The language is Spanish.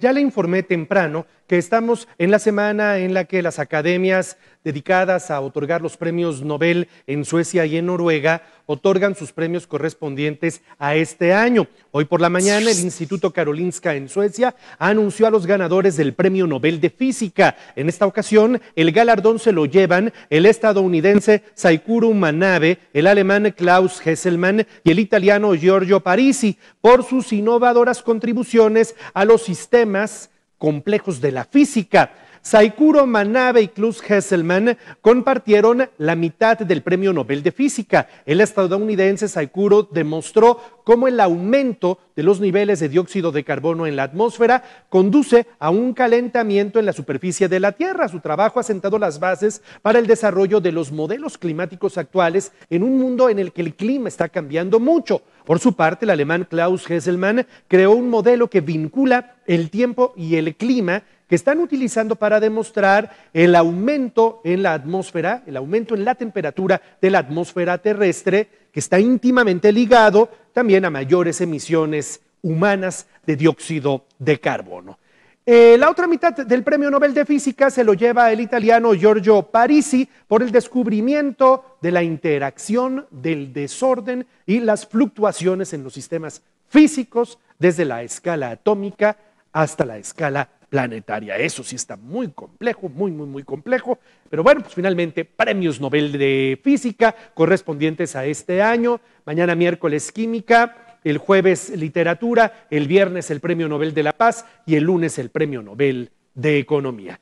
ya le informé temprano que estamos en la semana en la que las academias dedicadas a otorgar los premios Nobel en Suecia y en Noruega otorgan sus premios correspondientes a este año. Hoy por la mañana el Instituto Karolinska en Suecia anunció a los ganadores del Premio Nobel de Física. En esta ocasión el galardón se lo llevan el estadounidense Saikuru Manabe, el alemán Klaus Hesselmann y el italiano Giorgio Parisi por sus innovadoras contribuciones a los sistemas más complejos de la física. Saikuro Manabe y Klaus Hesselman compartieron la mitad del Premio Nobel de Física. El estadounidense Saikuro demostró cómo el aumento de los niveles de dióxido de carbono en la atmósfera conduce a un calentamiento en la superficie de la Tierra. Su trabajo ha sentado las bases para el desarrollo de los modelos climáticos actuales en un mundo en el que el clima está cambiando mucho. Por su parte, el alemán Klaus Hesselmann creó un modelo que vincula el tiempo y el clima que están utilizando para demostrar el aumento en la atmósfera, el aumento en la temperatura de la atmósfera terrestre, que está íntimamente ligado también a mayores emisiones humanas de dióxido de carbono. Eh, la otra mitad del Premio Nobel de Física se lo lleva el italiano Giorgio Parisi por el descubrimiento de la interacción del desorden y las fluctuaciones en los sistemas físicos desde la escala atómica hasta la escala planetaria. Eso sí está muy complejo, muy, muy, muy complejo. Pero bueno, pues finalmente premios Nobel de Física correspondientes a este año. Mañana miércoles química, el jueves literatura, el viernes el Premio Nobel de la Paz y el lunes el Premio Nobel de Economía.